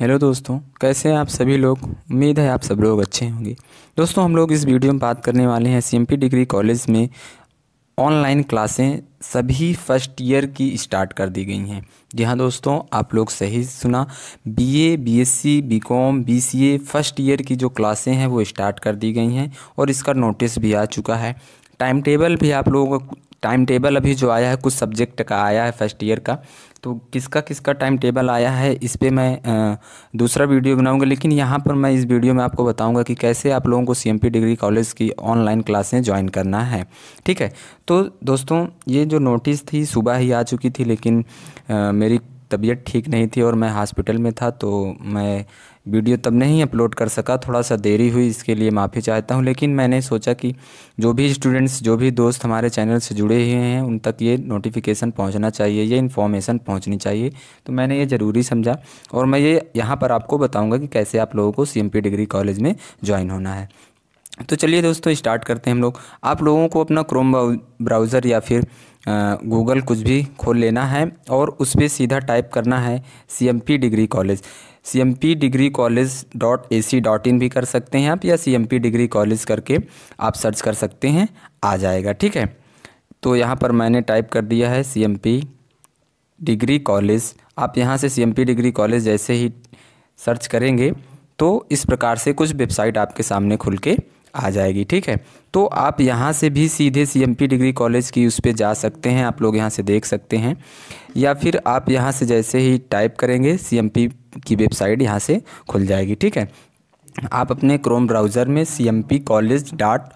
hello दोस्तों कैसे हैं आप सभी लोग उम्मीद है आप सब लोग अच्छे होंगे दोस्तों हम लोग इस वीडियो में बात करने वाले हैं सी डिग्री कॉलेज में ऑनलाइन क्लासें सभी फर्स्ट ईयर की स्टार्ट कर दी गई हैं जी हाँ दोस्तों आप लोग सही सुना BA, BSc, BCom, BCA first year की जो क्लासें हैं वो स्टार्ट कर दी गई हैं और इसका नोटिस भी आ चुका है टाइम टेबल भी आप लोगों को टाइम टेबल अभी जो आया है कुछ सब्जेक्ट का आया है फर्स्ट ईयर का तो किसका किसका टाइम टेबल आया है इस पर मैं दूसरा वीडियो बनाऊंगा लेकिन यहाँ पर मैं इस वीडियो में आपको बताऊंगा कि कैसे आप लोगों को सी डिग्री कॉलेज की ऑनलाइन क्लासें ज्वाइन करना है ठीक है तो दोस्तों ये जो नोटिस थी सुबह ही आ चुकी थी लेकिन आ, मेरी तबीयत ठीक नहीं थी और मैं हॉस्पिटल में था तो मैं वीडियो तब नहीं अपलोड कर सका थोड़ा सा देरी हुई इसके लिए माफ़ी चाहता हूँ लेकिन मैंने सोचा कि जो भी स्टूडेंट्स जो भी दोस्त हमारे चैनल से जुड़े हुए हैं उन तक ये नोटिफिकेशन पहुँचना चाहिए ये इन्फॉर्मेशन पहुँचनी चाहिए तो मैंने ये ज़रूरी समझा और मैं ये यहाँ पर आपको बताऊँगा कि कैसे आप लोगों को सी डिग्री कॉलेज में ज्वाइन होना है तो चलिए दोस्तों स्टार्ट करते हैं हम लोग आप लोगों को अपना क्रोम ब्राउज़र या फिर गूगल कुछ भी खोल लेना है और उस पर सीधा टाइप करना है C M P degree college C M P degree college dot A C dot in भी कर सकते हैं आप या C M P degree college करके आप सर्च कर सकते हैं आ जाएगा ठीक है तो यहाँ पर मैंने टाइप कर दिया है C M P degree college आप यहाँ से C M P degree college जैसे ही सर्च करेंगे तो इस प्रकार से कुछ वेबसाइट आपके सामने खुल के आ जाएगी ठीक है तो आप यहाँ से भी सीधे C M P degree college की उस पर जा सकते हैं आप लोग यहाँ से देख सकते हैं या फिर आप यहाँ से जैसे ही टाइप करेंगे सी एम पी की वेबसाइट यहाँ से खुल जाएगी ठीक है आप अपने क्रोम ब्राउज़र में C M P college dot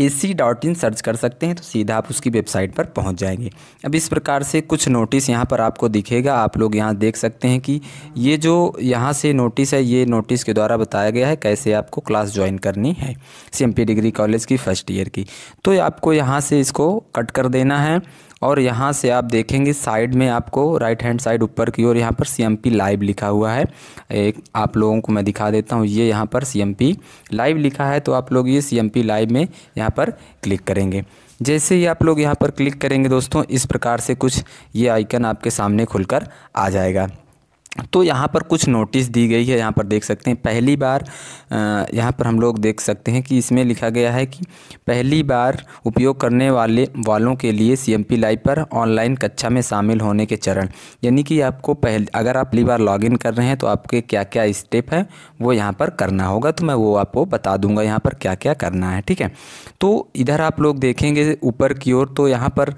A C dot in search कर सकते हैं तो सीधा आप उसकी वेबसाइट पर पहुंच जाएंगे अब इस प्रकार से कुछ नोटिस यहाँ पर आपको दिखेगा आप लोग यहाँ देख सकते हैं कि ये जो यहाँ से नोटिस है ये नोटिस के द्वारा बताया गया है कैसे आपको क्लास ज्वाइन करनी है सी डिग्री कॉलेज की फ़र्स्ट ईयर की तो आपको यहाँ से इसको कट कर देना है और यहाँ से आप देखेंगे साइड में आपको राइट हैंड साइड ऊपर की ओर यहाँ पर सी लाइव लिखा हुआ है एक आप लोगों को मैं दिखा देता हूँ ये यहाँ पर सी लाइव लिखा है तो आप लोग ये सी लाइव में यहाँ पर क्लिक करेंगे जैसे ही आप लोग यहाँ पर क्लिक करेंगे दोस्तों इस प्रकार से कुछ ये आइकन आपके सामने खुलकर आ जाएगा तो यहाँ पर कुछ नोटिस दी गई है यहाँ पर देख सकते हैं पहली बार यहाँ पर हम लोग देख सकते हैं कि इसमें लिखा गया है कि पहली बार उपयोग करने वाले वालों के लिए सी एम पी लाइव पर ऑनलाइन कक्षा में शामिल होने के चरण यानी कि आपको पहल अगर आप पहली बार लॉगिन कर रहे हैं तो आपके क्या क्या स्टेप हैं वो यहाँ पर करना होगा तो मैं वो आपको बता दूंगा यहाँ पर क्या क्या करना है ठीक है तो इधर आप लोग देखेंगे ऊपर की ओर तो यहाँ पर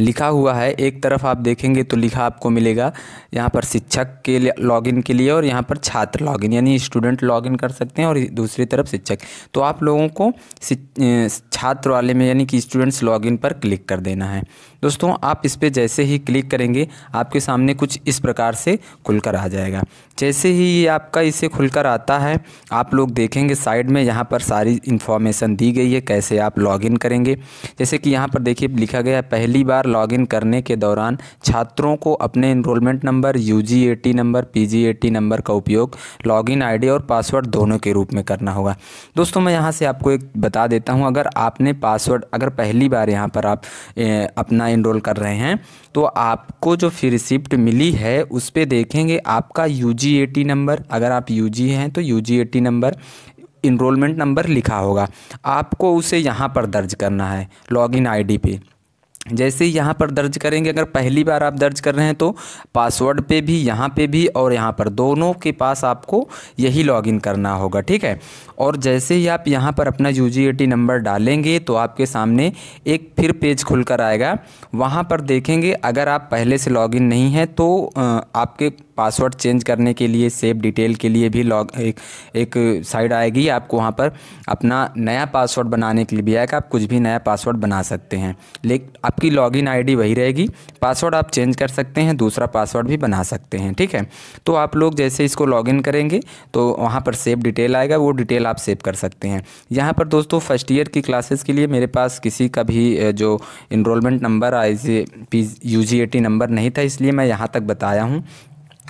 लिखा हुआ है एक तरफ आप देखेंगे तो लिखा आपको मिलेगा यहाँ पर शिक्षक के लॉगिन के लिए और यहाँ पर छात्र लॉगिन यानी स्टूडेंट लॉगिन कर सकते हैं और दूसरी तरफ शिक्षक तो आप लोगों को छात्र वाले में यानी कि स्टूडेंट्स लॉगिन पर क्लिक कर देना है दोस्तों आप इस पर जैसे ही क्लिक करेंगे आपके सामने कुछ इस प्रकार से खुलकर आ जाएगा जैसे ही ये आपका इसे खुलकर आता है आप लोग देखेंगे साइड में यहाँ पर सारी इन्फॉर्मेशन दी गई है कैसे आप लॉगिन करेंगे जैसे कि यहाँ पर देखिए लिखा गया पहली बार पर लॉगिन करने के दौरान छात्रों को अपने enrolment number U number P number का उपयोग लॉगिन आई और पासवर्ड दोनों के रूप में करना होगा दोस्तों मैं यहाँ से आपको एक बता देता हूँ अगर आपने पासवर्ड अगर पहली बार यहाँ पर आप ए, अपना इनरोल कर रहे हैं तो आपको जो फी रिसिप्ट मिली है उस पर देखेंगे आपका यू नंबर अगर आप यू हैं तो यू नंबर इनरोलमेंट नंबर लिखा होगा आपको उसे यहाँ पर दर्ज करना है लॉगिन आईडी पे जैसे यहाँ पर दर्ज करेंगे अगर पहली बार आप दर्ज कर रहे हैं तो पासवर्ड पे भी यहाँ पे भी और यहाँ पर दोनों के पास आपको यही लॉगिन करना होगा ठीक है और जैसे ही आप यहाँ पर अपना यू नंबर डालेंगे तो आपके सामने एक फिर पेज खुलकर आएगा वहाँ पर देखेंगे अगर आप पहले से लॉगिन नहीं हैं तो आपके पासवर्ड चेंज करने के लिए सेव डिटेल के लिए भी लॉग एक एक साइड आएगी आपको वहाँ पर अपना नया पासवर्ड बनाने के लिए भी आएगा आप कुछ भी नया पासवर्ड बना सकते हैं लेकिन आपकी लॉगिन आईडी वही रहेगी पासवर्ड आप चेंज कर सकते हैं दूसरा पासवर्ड भी बना सकते हैं ठीक है तो आप लोग जैसे इसको लॉगिन करेंगे तो वहाँ पर सेव डिटेल आएगा वो डिटेल आप सेव कर सकते हैं यहाँ पर दोस्तों फर्स्ट ईयर की क्लासेस के लिए मेरे पास किसी का भी जो enrolment number I C P U G A T number नहीं था इसलिए मैं यहाँ तक बताया हूँ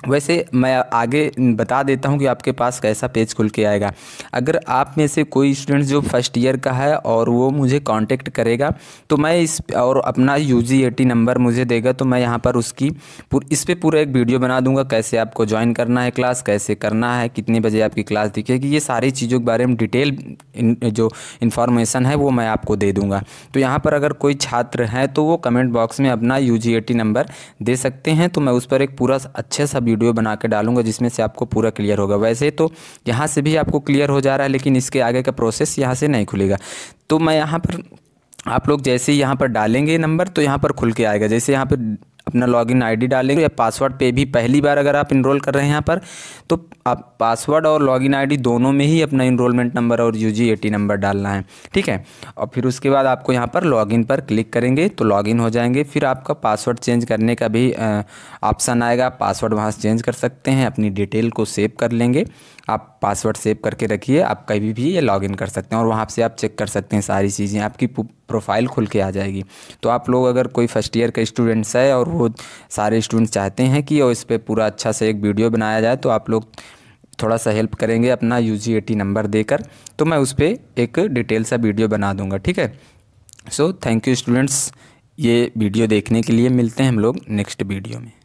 वैसे मैं आगे बता देता हूँ कि आपके पास कैसा पेज खुल के आएगा अगर आप में से कोई स्टूडेंट जो फर्स्ट ईयर का है और वो मुझे कांटेक्ट करेगा तो मैं इस और अपना यू जी नंबर मुझे देगा तो मैं यहाँ पर उसकी इस पर पूरा एक वीडियो बना दूंगा कैसे आपको ज्वाइन करना है क्लास कैसे करना है कितने बजे आपकी क्लास दिखेगी ये सारी चीज़ों के बारे में डिटेल जो इन्फॉर्मेशन है वो मैं आपको दे दूँगा तो यहाँ पर अगर कोई छात्र हैं तो वो कमेंट बॉक्स में अपना यू नंबर दे सकते हैं तो मैं उस पर एक पूरा अच्छा सब वीडियो बना के डालूंगा जिसमें से आपको पूरा क्लियर होगा वैसे तो यहाँ से भी आपको क्लियर हो जा रहा है लेकिन इसके आगे का प्रोसेस यहाँ से नहीं खुलेगा तो मैं यहाँ पर आप लोग जैसे ही यहाँ पर डालेंगे नंबर तो यहाँ पर खुल के आएगा जैसे यहाँ पर अपना लॉगिन आई डालेंगे या पासवर्ड पे भी पहली बार अगर आप इनरोल कर रहे हैं यहाँ पर तो आप पासवर्ड और लॉगिन आईडी दोनों में ही अपना इनरोलमेंट नंबर और यू जी नंबर डालना है ठीक है और फिर उसके बाद आपको यहाँ पर लॉग पर क्लिक करेंगे तो लॉग हो जाएंगे फिर आपका पासवर्ड चेंज करने का भी ऑप्शन आएगा पासवर्ड वहाँ से चेंज कर सकते हैं अपनी डिटेल को सेव कर लेंगे आप पासवर्ड सेव करके रखिए आप कभी भी ये लॉगिन कर सकते हैं और वहाँ से आप चेक कर सकते हैं सारी चीज़ें आपकी प्रोफाइल खुल के आ जाएगी तो आप लोग अगर कोई फर्स्ट ईयर का स्टूडेंट्स है और वो सारे स्टूडेंट्स चाहते हैं कि इस पर पूरा अच्छा से एक वीडियो बनाया जाए तो आप लोग थोड़ा सा हेल्प करेंगे अपना यू जी नंबर देकर तो मैं उस पर एक डिटेल सा वीडियो बना दूँगा ठीक है सो थैंक यू स्टूडेंट्स ये वीडियो देखने के लिए मिलते हैं हम लोग नेक्स्ट वीडियो में